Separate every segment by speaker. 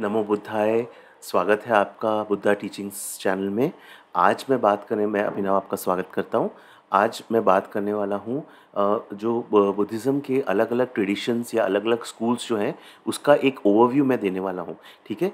Speaker 1: नमो बुद्धाय स्वागत है आपका बुद्धा टीचिंग्स चैनल में आज मैं बात करने मैं अभिनव आपका स्वागत करता हूँ आज मैं बात करने वाला हूँ जो बुद्धिज़्म के अलग अलग ट्रेडिशंस या अलग अलग स्कूल्स जो हैं उसका एक ओवरव्यू मैं देने वाला हूँ ठीक है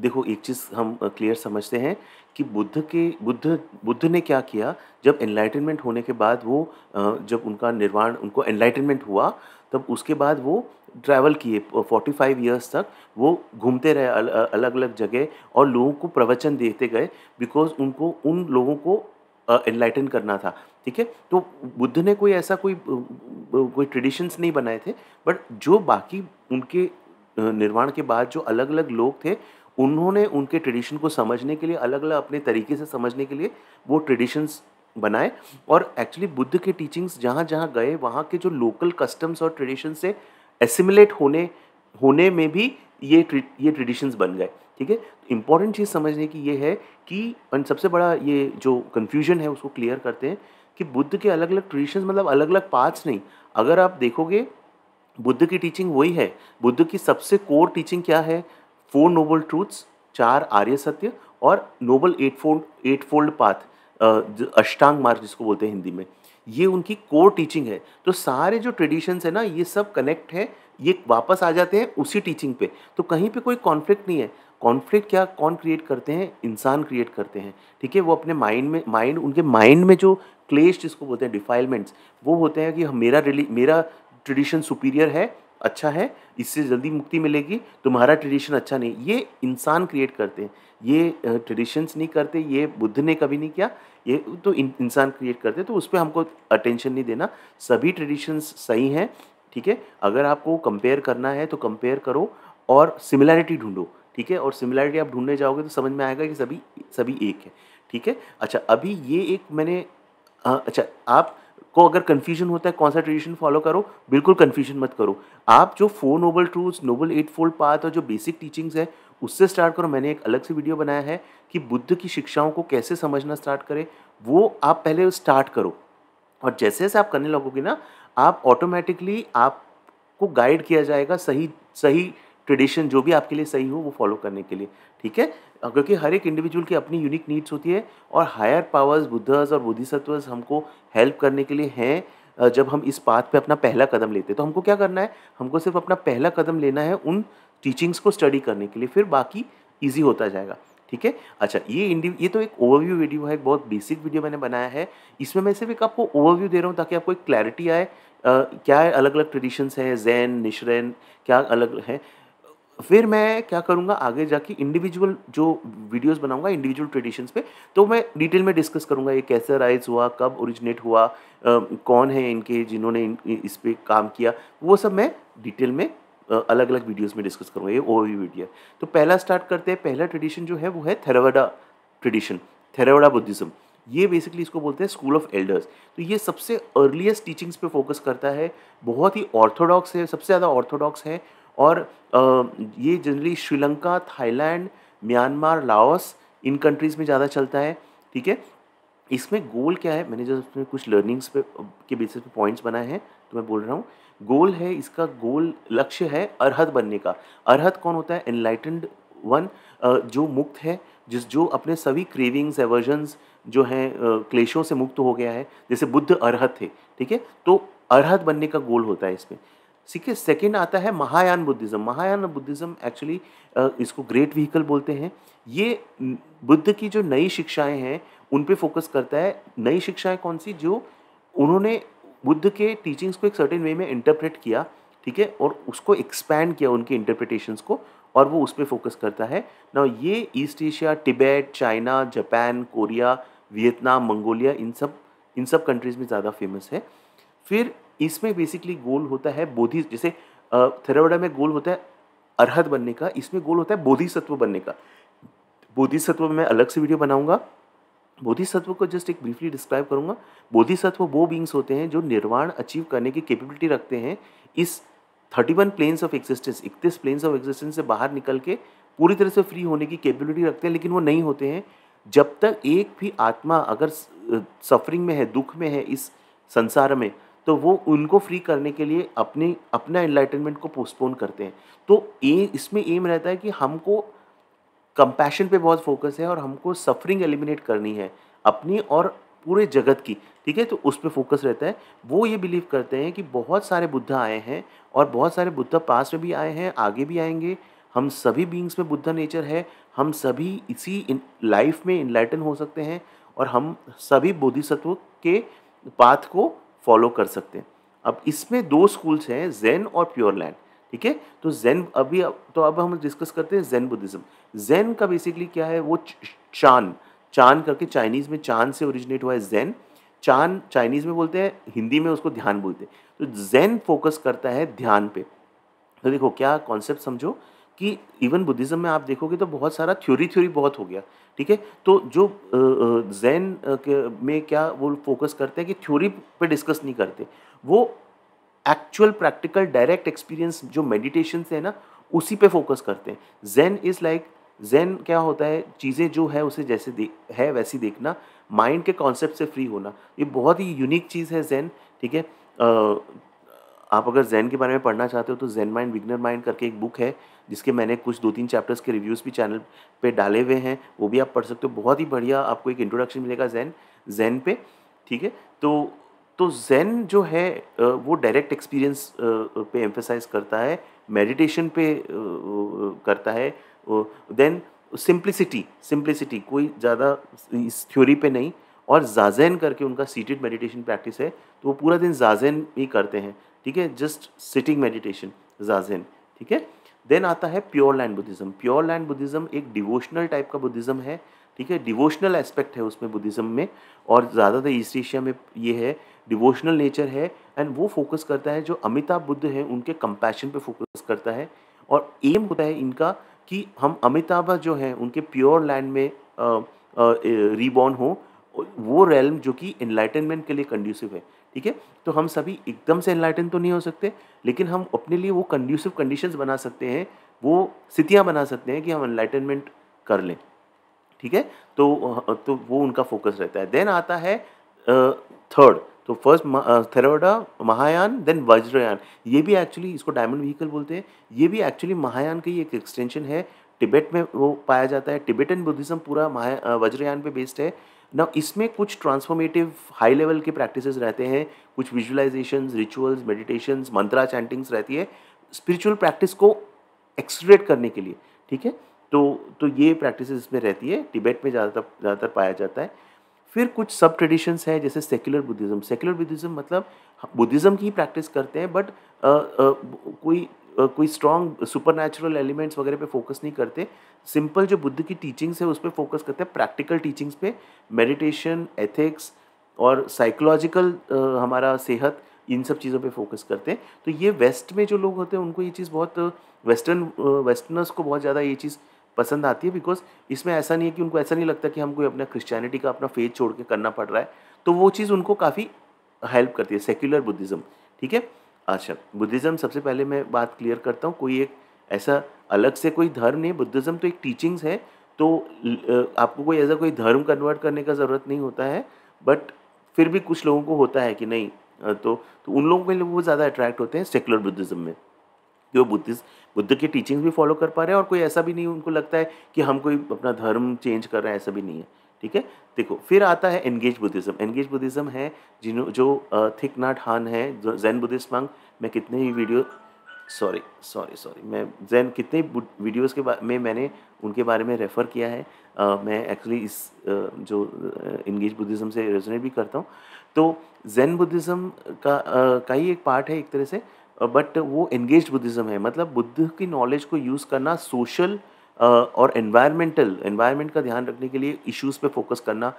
Speaker 1: देखो एक चीज़ हम क्लियर समझते हैं कि बुद्ध के बुद्ध बुद्ध ने क्या किया जब एनलाइटनमेंट होने के बाद वो जब उनका निर्वाण उनको एनलाइटनमेंट हुआ तब उसके बाद वो ट्रैवल किए 45 ईयर्स तक वो घूमते रहे अल, अलग अलग जगह और लोगों को प्रवचन देते गए बिकॉज उनको उन लोगों को एनलाइटन करना था ठीक है तो बुद्ध ने कोई ऐसा कोई कोई ट्रेडिशंस नहीं बनाए थे बट जो बाकी उनके निर्माण के बाद जो अलग अलग लोग थे उन्होंने उनके ट्रेडिशन को समझने के लिए अलग अलग अपने तरीके से समझने के लिए वो ट्रेडिशंस बनाए और एक्चुअली बुद्ध के टीचिंग्स जहाँ जहाँ गए वहाँ के जो लोकल कस्टम्स और ट्रेडिशन से एसिमुलेट होने होने में भी ये ये ट्रेडिशंस बन गए ठीक है इंपॉर्टेंट चीज़ समझने की ये है कि सबसे बड़ा ये जो कन्फ्यूजन है उसको क्लियर करते हैं कि बुद्ध के अलग अलग ट्रेडिशंस मतलब अलग अलग पार्ट्स नहीं अगर आप देखोगे बुद्ध की टीचिंग वही है बुद्ध की सबसे कोर टीचिंग क्या है फोर नोबल ट्रूथ्स चार आर्य सत्य और noble eightfold eightfold path अष्टांग मार्ग जिसको बोलते हैं हिंदी में ये उनकी कोर टीचिंग है तो सारे जो ट्रेडिशंस है ना ये सब कनेक्ट है ये वापस आ जाते हैं उसी टीचिंग पे तो कहीं पे कोई कॉन्फ्लिक्ट नहीं है कॉन्फ्लिक्ट क्या कौन क्रिएट करते हैं इंसान क्रिएट करते हैं ठीक है वो अपने माइंड में माइंड उनके माइंड में जो क्लेश जिसको बोलते हैं डिफाइलमेंट्स वो होते हैं कि मेरा रिली मेरा ट्रेडिशन सुपीरियर है अच्छा है इससे जल्दी मुक्ति मिलेगी तुम्हारा ट्रेडिशन अच्छा नहीं ये इंसान क्रिएट करते हैं ये ट्रेडिशंस नहीं करते ये बुद्ध ने कभी नहीं किया ये तो इंसान क्रिएट करते तो उस पर हमको अटेंशन नहीं देना सभी ट्रेडिशंस सही हैं ठीक है अगर आपको कंपेयर करना है तो कंपेयर करो और सिमिलैरिटी ढूंढो ठीक है और सिमिलैरिटी आप ढूंढने जाओगे तो समझ में आएगा कि सभी सभी एक है ठीक है अच्छा अभी ये एक मैंने आ, अच्छा आप को अगर कन्फ्यूजन होता है कौन सा ट्रेडिशन फॉलो करो बिल्कुल कन्फ्यूजन मत करो आप जो four noble truth noble eightfold path और जो बेसिक टीचिंग्स है उससे स्टार्ट करो मैंने एक अलग से वीडियो बनाया है कि बुद्ध की शिक्षाओं को कैसे समझना स्टार्ट करें वो आप पहले स्टार्ट करो और जैसे जैसे आप करने लगोगे ना आप ऑटोमेटिकली आपको गाइड किया जाएगा सही सही ट्रेडिशन जो भी आपके लिए सही हो वो फॉलो करने के लिए ठीक है क्योंकि हर एक इंडिविजुअल की अपनी यूनिक नीड्स होती है और हायर पावर्स बुद्धस और बुद्धिसत्वस हमको हेल्प करने के लिए हैं जब हम इस पाथ पे अपना पहला कदम लेते हैं तो हमको क्या करना है हमको सिर्फ अपना पहला कदम लेना है उन टीचिंग्स को स्टडी करने के लिए फिर बाकी ईजी होता जाएगा ठीक है अच्छा ये इंडिव ये तो एक ओवरव्यू वीडियो है एक बहुत बेसिक वीडियो मैंने बनाया है इसमें मैं सिर्फ एक आपको ओवरव्यू दे रहा हूँ ताकि आपको एक क्लैरिटी आए आ, क्या है अलग अलग ट्रेडिशंस हैं जैन निश्रैन क्या अलग है फिर मैं क्या करूँगा आगे जाके इंडिविजुअल जो वीडियोस बनाऊँगा इंडिविजुअल ट्रेडिशंस पे तो मैं डिटेल में डिस्कस करूँगा ये कैसे राइज हुआ कब ओरिजिनेट हुआ आ, कौन है इनके जिन्होंने इन, इस पर काम किया वो सब मैं डिटेल में आ, अलग अलग वीडियोस में डिस्कस करूँगा ये ओवरव्यू वीडियो है तो पहला स्टार्ट करते हैं पहला ट्रेडिशन जो है वो है थेरावडा ट्रेडिशन थेरावडा बुद्धिज़्म ये बेसिकली इसको बोलते हैं स्कूल ऑफ एल्डर्स तो ये सबसे अर्लीस्ट टीचिंग्स पे फोकस करता है बहुत ही ऑर्थोडॉक्स है सबसे ज़्यादा ऑर्थोडॉक्स है और ये generally Sri Lanka Thailand Myanmar Laos इन कंट्रीज़ में ज़्यादा चलता है ठीक है इसमें गोल क्या है मैंने जो इसमें कुछ लर्निंग्स पे के बेसिस पे पॉइंट्स बनाए हैं तो मैं बोल रहा हूँ गोल है इसका गोल लक्ष्य है अरहत बनने का अरहत कौन होता है एनलाइटेंड वन जो मुक्त है जिस जो अपने सभी क्रेविंग्स एवर्जन्स जो हैं क्लेशों से मुक्त हो गया है जैसे बुद्ध अरहत थे ठीक है तो अरहत बनने का गोल होता है इसमें सीखिए सेकेंड आता है Mahayana Buddhism Mahayana Buddhism actually इसको ग्रेट व्हीकल बोलते हैं ये बुद्ध की जो नई शिक्षाएं हैं उन पे फोकस करता है नई शिक्षाएं कौन सी जो उन्होंने बुद्ध के टीचिंग्स को एक सर्टेन वे में इंटरप्रेट किया ठीक है और उसको एक्सपैंड किया उनके इंटरप्रिटेशंस को और वो उस पर फोकस करता है ना ये East Asia Tibet China Japan Korea Vietnam Mongolia इन सब इन सब कंट्रीज़ में ज़्यादा फेमस है फिर इसमें बेसिकली गोल होता है बोधि जैसे थेरावडा में गोल होता है अरहत बनने का इसमें गोल होता है बोधिसत्व बनने का बोधिसत्व में अलग से वीडियो बनाऊंगा बोधिसत्व को जस्ट एक ब्रीफली डिस्क्राइब करूंगा बोधिसत्व वो बींग्स होते हैं जो निर्वाण अचीव करने की कैपेबिलिटी रखते हैं इस thirty one planes of existence इकतीस प्लेन्स ऑफ एक्जिस्टेंस से बाहर निकल के पूरी तरह से फ्री होने की कैपेबिलिटी रखते हैं लेकिन वो नहीं होते हैं जब तक एक भी आत्मा अगर सफरिंग में है दुख में है इस संसार में तो वो उनको फ्री करने के लिए अपने अपना एनलाइटनमेंट को पोस्टपोन करते हैं तो ए इसमें एम रहता है कि हमको कंपैशन पे बहुत फोकस है और हमको सफरिंग एलिमिनेट करनी है अपनी और पूरे जगत की ठीक है तो उस पर फोकस रहता है वो ये बिलीव करते हैं कि बहुत सारे बुद्ध आए हैं और बहुत सारे बुद्ध पास में भी आए हैं आगे भी आएंगे हम सभी बींग्स में बुद्धा नेचर है हम सभी इसी लाइफ में इनलाइटन हो सकते हैं और हम सभी बोधिसत्व के पाथ को फॉलो कर सकते हैं अब इसमें दो स्कूल्स हैं जैन और प्योर लैंड ठीक है तो जैन अभी तो अब हम डिस्कस करते हैं जैन बुद्धिज़्म जैन का बेसिकली क्या है वो चान चान करके चाइनीज़ में चांद से ओरिजिनेट हुआ है जैन चांद चाइनीज़ में बोलते हैं हिंदी में उसको ध्यान बोलते हैं तो जैन फोकस करता है ध्यान पे तो देखो क्या कॉन्सेप्ट समझो कि इवन बुद्धिज़्म में आप देखोगे तो बहुत सारा थ्योरी थ्योरी बहुत हो गया ठीक है तो जो जैन में क्या वो फोकस करते हैं कि थ्योरी पे डिस्कस नहीं करते वो एक्चुअल प्रैक्टिकल डायरेक्ट एक्सपीरियंस जो मेडिटेशन से है ना उसी पे फोकस करते हैं जैन इज़ लाइक जैन क्या होता है चीज़ें जो है उसे जैसे दे है वैसी देखना माइंड के कॉन्सेप्ट से फ्री होना ये बहुत ही यूनिक चीज़ है जैन ठीक है आप अगर जैन के बारे में पढ़ना चाहते हो तो जैन माइंड विग्नर माइंड करके एक बुक है जिसके मैंने कुछ दो तीन चैप्टर्स के रिव्यूज़ भी चैनल पे डाले हुए हैं वो भी आप पढ़ सकते हो बहुत ही बढ़िया आपको एक इंट्रोडक्शन मिलेगा जैन जैन पे ठीक है तो तो जैन जो है वो डायरेक्ट एक्सपीरियंस पे एम्फेसाइज करता है मेडिटेशन पे करता है देन सिंप्लिसिटी सिंप्लिसिटी कोई ज़्यादा इस थ्योरी पे नहीं और जाजैन करके उनका सीटेड मेडिटेशन प्रैक्टिस है तो वो पूरा दिन जाजैन ही करते हैं ठीक है जस्ट सिटिंग मेडिटेशन जाजैन ठीक है देन आता है pure land Buddhism pure land Buddhism एक डिवोशनल टाइप का बुद्धिज़्म है ठीक है डिवोशनल एस्पेक्ट है उसमें बुद्धिज़्म में और ज़्यादातर ईस्ट एशिया में ये है डिवोशनल नेचर है एंड वो फोकस करता है जो अमिताभ बुद्ध हैं उनके कंपैशन पे फोकस करता है और एम होता है इनका कि हम अमिताभ जो हैं उनके प्योर लैंड में रीबॉर्न हो वो रेलम जो कि इन्लाइटनमेंट के लिए कंड्यूसिव है ठीक है तो हम सभी एकदम से एनलाइटन तो नहीं हो सकते लेकिन हम अपने लिए वो कंड्यूसिव कंडीशंस बना सकते हैं वो स्थितियाँ बना सकते हैं कि हम एनलाइटनमेंट कर लें ठीक है तो तो वो उनका फोकस रहता है देन आता है थर्ड तो first Theravada Mahayana then Vajrayana ये भी एक्चुअली इसको डायमंड व्हीकल बोलते हैं ये भी एक्चुअली महायान का ही एक एक्सटेंशन है टिबेट में वो पाया जाता है टिबेटन बुद्धिज़्म पूरा वज्रयान पे बेस्ड है ना इसमें कुछ ट्रांसफॉर्मेटिव हाई लेवल के प्रैक्टिसेस रहते हैं कुछ visualisation rituals meditations mantra chantings रहती है स्पिरिचुअल प्रैक्टिस को एक्सलेट करने के लिए ठीक है तो तो ये प्रैक्टिस इसमें रहती है टिबेट में ज़्यादातर ज़्यादातर पाया जाता है फिर कुछ सब ट्रेडिशंस हैं जैसे सेक्युलर बुद्धिज़्म सेक्युलर बुद्धिज़्म मतलब बुद्धिज़्म हाँ, की ही प्रैक्टिस करते हैं बट आ, आ, कोई कोई स्ट्रॉन्ग सुपर नेचुरल एलिमेंट्स वगैरह पे फोकस नहीं करते सिंपल जो बुद्ध की टीचिंग्स है उस पर फोकस करते हैं प्रैक्टिकल टीचिंग्स पे मेडिटेशन एथिक्स और साइकोलॉजिकल हमारा सेहत इन सब चीज़ों पे फोकस करते हैं तो ये वेस्ट में जो लोग होते हैं उनको ये चीज़ बहुत वेस्टर्न वेस्टर्नर्स को बहुत ज़्यादा ये चीज़ पसंद आती है बिकॉज इसमें ऐसा नहीं है कि उनको ऐसा नहीं लगता कि हम कोई अपना क्रिश्चियनिटी का अपना फेथ छोड़ के करना पड़ रहा है तो वो चीज़ उनको काफ़ी हेल्प करती है सेक्युलर बुद्धिज़्म ठीक है अच्छा बुद्धिज़्म सबसे पहले मैं बात क्लियर करता हूँ कोई एक ऐसा अलग से कोई धर्म नहीं बुद्धिज़्म तो एक टीचिंग्स है तो आपको कोई ऐसा कोई धर्म कन्वर्ट करने का ज़रूरत नहीं होता है बट फिर भी कुछ लोगों को होता है कि नहीं तो, तो उन लोगों के लिए वो ज़्यादा अट्रैक्ट होते हैं सेकुलर बुद्धिज़्म में कि वो बुद्धिस्ट बुद्ध के टीचिंग्स भी फॉलो कर पा रहे हैं और कोई ऐसा भी नहीं उनको लगता है कि हम कोई अपना धर्म चेंज कर रहे हैं ऐसा भी नहीं है ठीक है देखो फिर आता है एंगेज बुद्धिज्म एंगेज बुद्धिज्म है जिन्हों जो थिक नाट हान है जैन बुद्धिस्ट मंग मैं कितने ही वीडियो सॉरी सॉरी सॉरी मैं जैन कितने वीडियोस के में मैंने उनके बारे में रेफ़र किया है आ, मैं एक्चुअली इस जो इंगेज बुद्धिज़्म से रेजोनेट भी करता हूँ तो जैन बुद्धिज़्म का आ, का ही एक पार्ट है एक तरह से बट वो एंगेज बुद्धिज़्म है मतलब बुद्ध की नॉलेज को यूज़ करना सोशल और एनवायरमेंटल एनवायरमेंट का ध्यान रखने के लिए इश्यूज पे फोकस करना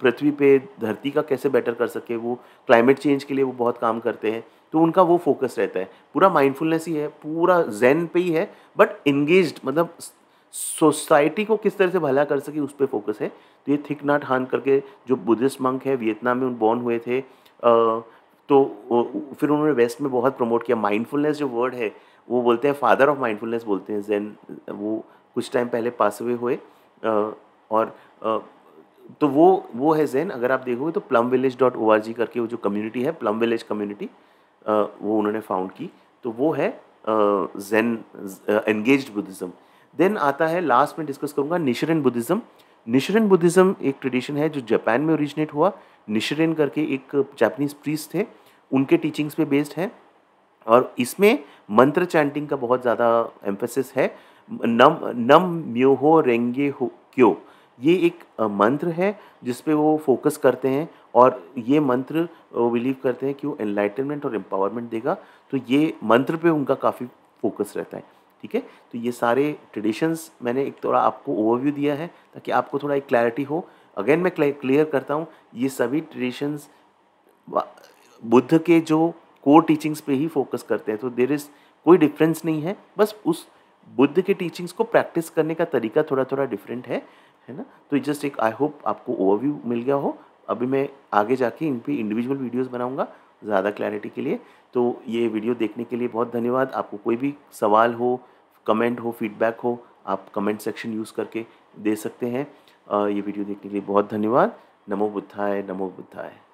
Speaker 1: पृथ्वी पे धरती का कैसे बेटर कर सके वो क्लाइमेट चेंज के लिए वो बहुत काम करते हैं तो उनका वो फोकस रहता है पूरा माइंडफुलनेस ही है पूरा जैन पे ही है बट इंगेज मतलब सोसाइटी को किस तरह से भला कर सके उस पर फोकस है तो ये थिक नाट हान करके जो बुद्धिस्ट मंक है वियतनाम में उन बॉर्न हुए थे तो फिर उन्होंने वेस्ट में बहुत प्रमोट किया माइंडफुलनेस जो वर्ड है वो बोलते हैं फादर ऑफ माइंडफुलनेस बोलते हैं जैन वो कुछ टाइम पहले पास अवे हुए और तो वो वो है जैन अगर आप देखोगे तो plum village dot O R G करके वो जो कम्युनिटी है प्लम विलेज कम्युनिटी वो उन्होंने फाउंड की तो वो है जैन एंगेज बुद्धिज़्म देन आता है लास्ट में डिस्कस करूँगा निशरन बुद्धिज़्म निशरन बुद्धिज़्म एक ट्रेडिशन है जो जापान में ओरिजिनेट हुआ निशरन करके एक जापनीज प्रीस थे उनके टीचिंग्स पे बेस्ड है और इसमें मंत्र चैंटिंग का बहुत ज़्यादा एम्फेसिस है नम नम म्योहो रेंगे हो क्यों ये एक मंत्र है जिस पे वो फोकस करते हैं और ये मंत्र वो बिलीव करते हैं कि वो एनलाइटनमेंट और एम्पावरमेंट देगा तो ये मंत्र पे उनका काफ़ी फोकस रहता है ठीक है तो ये सारे ट्रेडिशंस मैंने एक थोड़ा आपको ओवरव्यू दिया है ताकि आपको थोड़ा एक क्लैरिटी हो अगेन मैं क्लियर करता हूँ ये सभी ट्रेडिशंस बुद्ध के जो कोर टीचिंग्स पे ही फोकस करते हैं तो देर इज़ कोई डिफरेंस नहीं है बस उस बुद्ध के टीचिंग्स को प्रैक्टिस करने का तरीका थोड़ा थोड़ा डिफरेंट है है ना तो जस्ट एक आई होप आपको ओवरव्यू मिल गया हो अभी मैं आगे जाके इन पर इंडिविजुअल वीडियोज़ बनाऊँगा ज़्यादा क्लैरिटी के लिए तो ये वीडियो देखने के लिए बहुत धन्यवाद आपको कोई भी सवाल हो कमेंट हो फीडबैक हो आप कमेंट सेक्शन यूज़ करके दे सकते हैं ये वीडियो देखने के लिए बहुत धन्यवाद नमो बुद्धाय नमो बुद्धाय